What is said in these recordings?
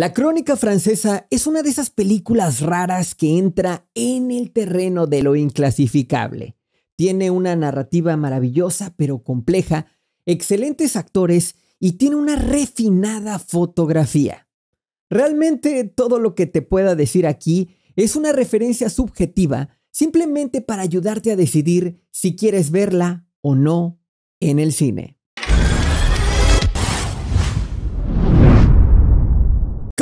La crónica francesa es una de esas películas raras que entra en el terreno de lo inclasificable. Tiene una narrativa maravillosa pero compleja, excelentes actores y tiene una refinada fotografía. Realmente todo lo que te pueda decir aquí es una referencia subjetiva simplemente para ayudarte a decidir si quieres verla o no en el cine.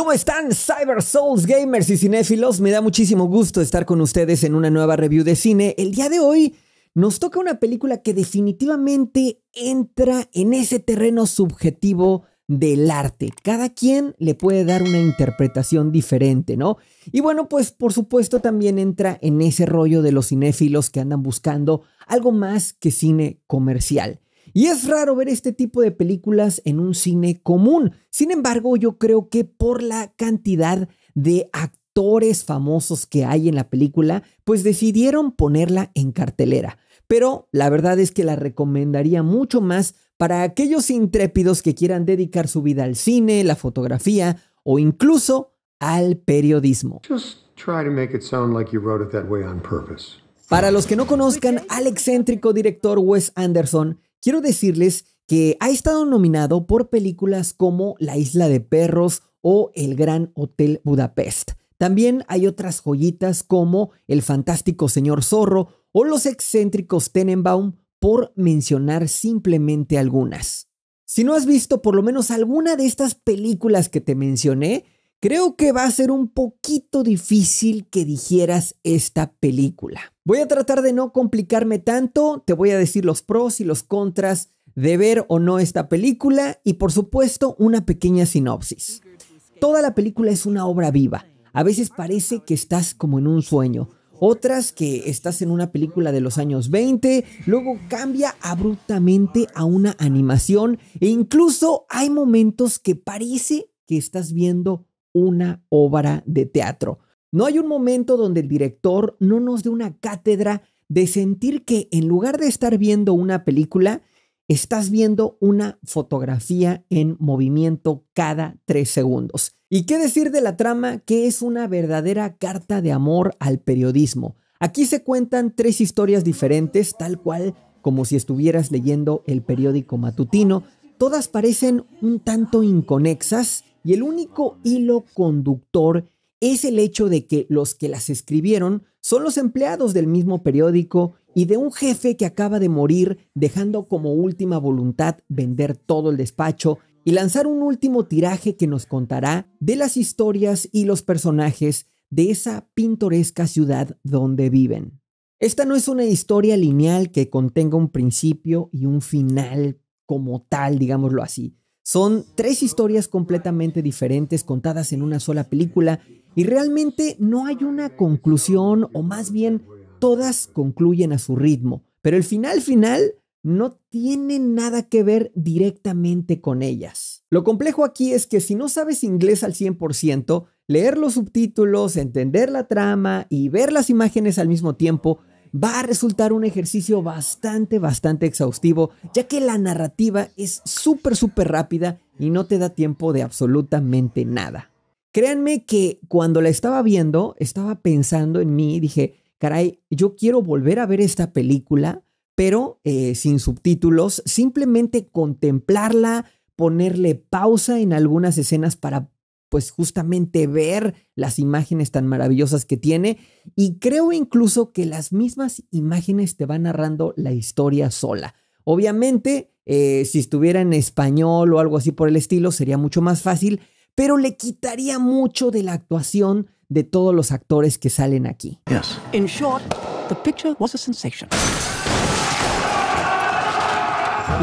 ¿Cómo están Cyber Souls gamers y cinéfilos? Me da muchísimo gusto estar con ustedes en una nueva review de cine. El día de hoy nos toca una película que definitivamente entra en ese terreno subjetivo del arte. Cada quien le puede dar una interpretación diferente, ¿no? Y bueno, pues por supuesto también entra en ese rollo de los cinéfilos que andan buscando algo más que cine comercial. Y es raro ver este tipo de películas en un cine común. Sin embargo, yo creo que por la cantidad de actores famosos que hay en la película, pues decidieron ponerla en cartelera. Pero la verdad es que la recomendaría mucho más para aquellos intrépidos que quieran dedicar su vida al cine, la fotografía o incluso al periodismo. Para los que no conozcan al excéntrico director Wes Anderson, quiero decirles que ha estado nominado por películas como La Isla de Perros o El Gran Hotel Budapest. También hay otras joyitas como El Fantástico Señor Zorro o Los Excéntricos Tenenbaum, por mencionar simplemente algunas. Si no has visto por lo menos alguna de estas películas que te mencioné, Creo que va a ser un poquito difícil que dijeras esta película. Voy a tratar de no complicarme tanto, te voy a decir los pros y los contras de ver o no esta película y por supuesto una pequeña sinopsis. Toda la película es una obra viva. A veces parece que estás como en un sueño, otras que estás en una película de los años 20, luego cambia abruptamente a una animación e incluso hay momentos que parece que estás viendo una obra de teatro. No hay un momento donde el director no nos dé una cátedra de sentir que en lugar de estar viendo una película, estás viendo una fotografía en movimiento cada tres segundos. ¿Y qué decir de la trama que es una verdadera carta de amor al periodismo? Aquí se cuentan tres historias diferentes, tal cual como si estuvieras leyendo el periódico matutino, Todas parecen un tanto inconexas y el único hilo conductor es el hecho de que los que las escribieron son los empleados del mismo periódico y de un jefe que acaba de morir dejando como última voluntad vender todo el despacho y lanzar un último tiraje que nos contará de las historias y los personajes de esa pintoresca ciudad donde viven. Esta no es una historia lineal que contenga un principio y un final como tal, digámoslo así. Son tres historias completamente diferentes contadas en una sola película y realmente no hay una conclusión o más bien todas concluyen a su ritmo, pero el final final no tiene nada que ver directamente con ellas. Lo complejo aquí es que si no sabes inglés al 100%, leer los subtítulos, entender la trama y ver las imágenes al mismo tiempo va a resultar un ejercicio bastante, bastante exhaustivo, ya que la narrativa es súper, súper rápida y no te da tiempo de absolutamente nada. Créanme que cuando la estaba viendo, estaba pensando en mí y dije, caray, yo quiero volver a ver esta película, pero eh, sin subtítulos, simplemente contemplarla, ponerle pausa en algunas escenas para pues justamente ver las imágenes tan maravillosas que tiene y creo incluso que las mismas imágenes te van narrando la historia sola. Obviamente, eh, si estuviera en español o algo así por el estilo, sería mucho más fácil, pero le quitaría mucho de la actuación de todos los actores que salen aquí. En short, the picture was a sensation.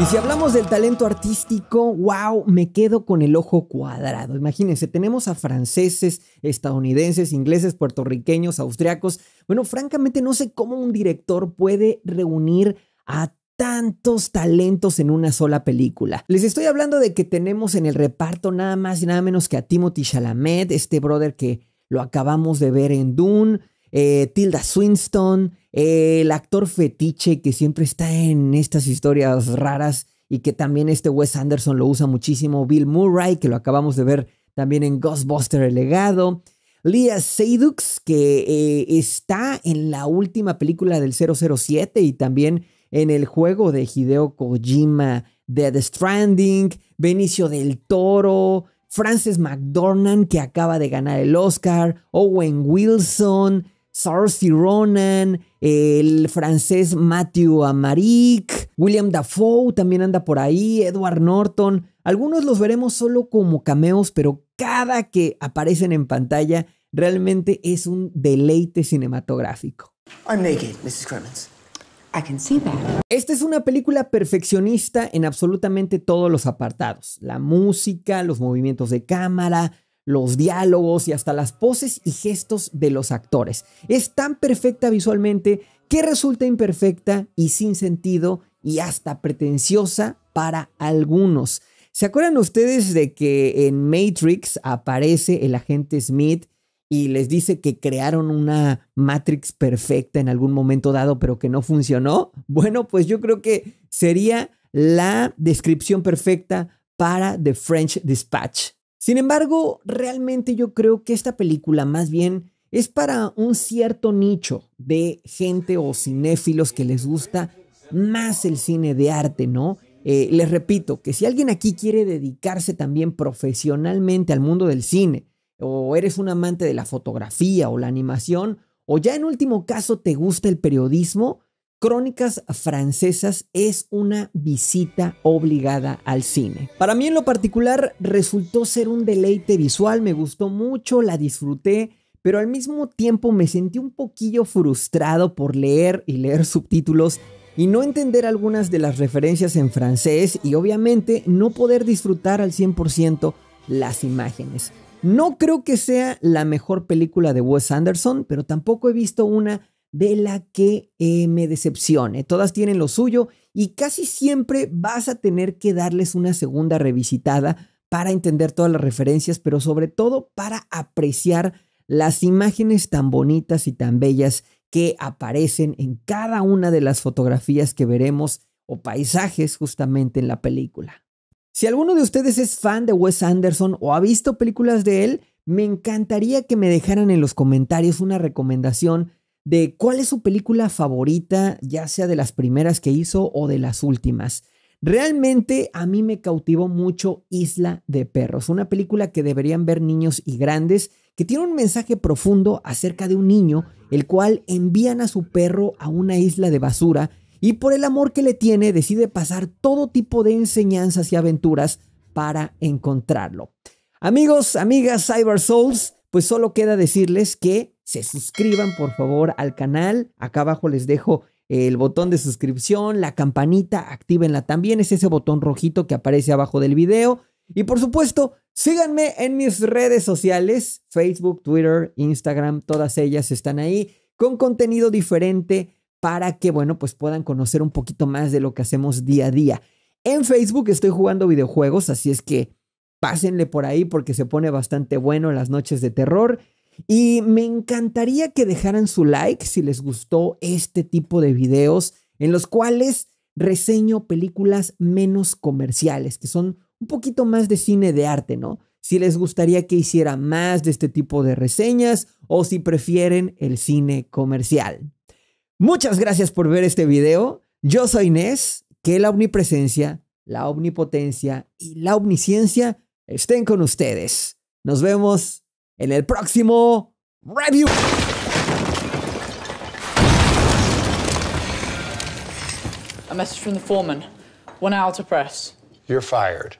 Y si hablamos del talento artístico, wow, me quedo con el ojo cuadrado. Imagínense, tenemos a franceses, estadounidenses, ingleses, puertorriqueños, austriacos. Bueno, francamente no sé cómo un director puede reunir a tantos talentos en una sola película. Les estoy hablando de que tenemos en el reparto nada más y nada menos que a Timothy Chalamet, este brother que lo acabamos de ver en Dune, eh, Tilda Swinston, eh, el actor fetiche que siempre está en estas historias raras y que también este Wes Anderson lo usa muchísimo, Bill Murray, que lo acabamos de ver también en Ghostbuster El Legado, Leah Seydoux, que eh, está en la última película del 007 y también en el juego de Hideo Kojima, Dead Stranding, Benicio del Toro, Frances McDormand, que acaba de ganar el Oscar, Owen Wilson, ...Sarcy Ronan, el francés Matthew Amarik, William Dafoe también anda por ahí, Edward Norton. Algunos los veremos solo como cameos, pero cada que aparecen en pantalla realmente es un deleite cinematográfico. I'm Esta es una película perfeccionista en absolutamente todos los apartados. La música, los movimientos de cámara, los diálogos y hasta las poses y gestos de los actores. Es tan perfecta visualmente que resulta imperfecta y sin sentido y hasta pretenciosa para algunos. ¿Se acuerdan ustedes de que en Matrix aparece el agente Smith y les dice que crearon una Matrix perfecta en algún momento dado, pero que no funcionó? Bueno, pues yo creo que sería la descripción perfecta para The French Dispatch. Sin embargo, realmente yo creo que esta película más bien es para un cierto nicho de gente o cinéfilos que les gusta más el cine de arte, ¿no? Eh, les repito que si alguien aquí quiere dedicarse también profesionalmente al mundo del cine, o eres un amante de la fotografía o la animación, o ya en último caso te gusta el periodismo, Crónicas Francesas es una visita obligada al cine. Para mí en lo particular resultó ser un deleite visual, me gustó mucho, la disfruté, pero al mismo tiempo me sentí un poquillo frustrado por leer y leer subtítulos y no entender algunas de las referencias en francés y obviamente no poder disfrutar al 100% las imágenes. No creo que sea la mejor película de Wes Anderson, pero tampoco he visto una de la que eh, me decepcione. Todas tienen lo suyo y casi siempre vas a tener que darles una segunda revisitada para entender todas las referencias, pero sobre todo para apreciar las imágenes tan bonitas y tan bellas que aparecen en cada una de las fotografías que veremos o paisajes justamente en la película. Si alguno de ustedes es fan de Wes Anderson o ha visto películas de él, me encantaría que me dejaran en los comentarios una recomendación de cuál es su película favorita, ya sea de las primeras que hizo o de las últimas. Realmente a mí me cautivó mucho Isla de Perros, una película que deberían ver niños y grandes, que tiene un mensaje profundo acerca de un niño, el cual envían a su perro a una isla de basura y por el amor que le tiene decide pasar todo tipo de enseñanzas y aventuras para encontrarlo. Amigos, amigas Cyber Souls, pues solo queda decirles que se suscriban por favor al canal. Acá abajo les dejo el botón de suscripción, la campanita, actívenla también, es ese botón rojito que aparece abajo del video. Y por supuesto, síganme en mis redes sociales, Facebook, Twitter, Instagram, todas ellas están ahí con contenido diferente para que, bueno, pues puedan conocer un poquito más de lo que hacemos día a día. En Facebook estoy jugando videojuegos, así es que pásenle por ahí porque se pone bastante bueno en las noches de terror. Y me encantaría que dejaran su like si les gustó este tipo de videos en los cuales reseño películas menos comerciales, que son un poquito más de cine de arte, ¿no? Si les gustaría que hiciera más de este tipo de reseñas o si prefieren el cine comercial. Muchas gracias por ver este video. Yo soy Inés. Que la omnipresencia, la omnipotencia y la omnisciencia estén con ustedes. Nos vemos en el próximo review. A message from the foreman. One hour to press. You're fired.